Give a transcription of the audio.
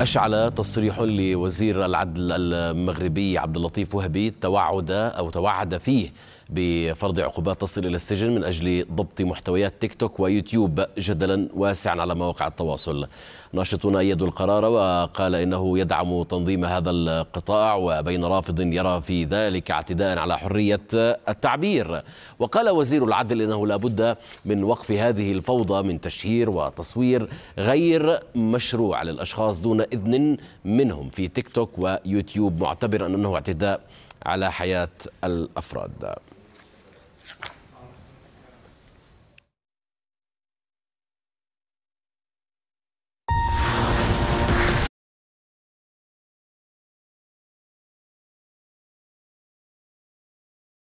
أشعل تصريح لوزير العدل المغربي عبد اللطيف وهبي توعد أو توعد فيه بفرض عقوبات تصل إلى السجن من أجل ضبط محتويات تيك توك ويوتيوب جدلا واسعا على مواقع التواصل ناشطون أيدوا القرار وقال إنه يدعم تنظيم هذا القطاع وبين رافض يرى في ذلك اعتداء على حرية التعبير وقال وزير العدل إنه لا بد من وقف هذه الفوضى من تشهير وتصوير غير مشروع للأشخاص دون إذن منهم في تيك توك ويوتيوب معتبرا أنه اعتداء على حياة الأفراد